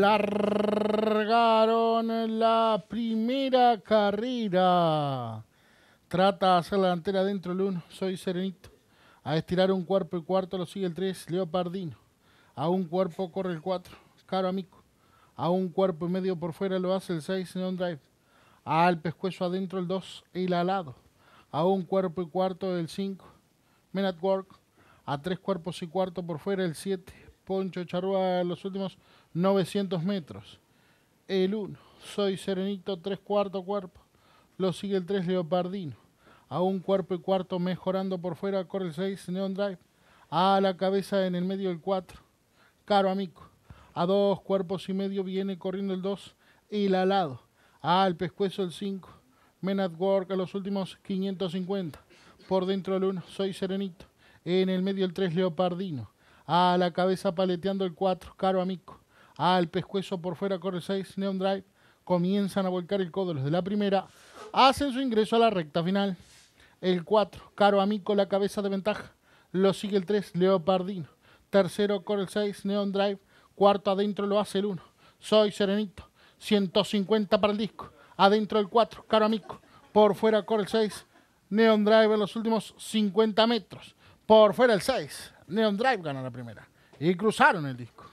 largaron la primera carrera. Trata de hacer la delantera dentro el 1. Soy Serenito. A estirar un cuerpo Y cuarto lo sigue el 3. Leopardino. A un cuerpo corre el 4. Caro amigo A un cuerpo y medio por fuera lo hace el 6 en un drive. Al pescuezo adentro el 2. El alado. A un cuerpo y cuarto el 5. Men at work. A tres cuerpos y cuarto por fuera el 7 Poncho en los últimos 900 metros. El 1, Soy Serenito, 3 cuarto cuerpo. Lo sigue el 3, Leopardino. A un cuerpo y cuarto mejorando por fuera, corre el 6, Neon Drive. A la cabeza en el medio el 4, Caro Amico. A dos cuerpos y medio viene corriendo el 2, El Alado. Al pescuezo el 5, Men at Work a los últimos 550. Por dentro el 1, Soy Serenito. En el medio el 3, Leopardino. A ah, la cabeza paleteando el 4, caro amigo. Al ah, el pescuezo por fuera corre 6, Neon Drive. Comienzan a volcar el codo los de la primera. Hacen su ingreso a la recta final. El 4, caro amigo, la cabeza de ventaja. Lo sigue el 3, Leopardino. Tercero corre el 6, Neon Drive. Cuarto adentro lo hace el 1. Soy Serenito. 150 para el disco. Adentro el 4, caro amigo. Por fuera corre el 6. Neon Drive en los últimos 50 metros. Por fuera el 6, Neon Drive gana la primera y cruzaron el disco.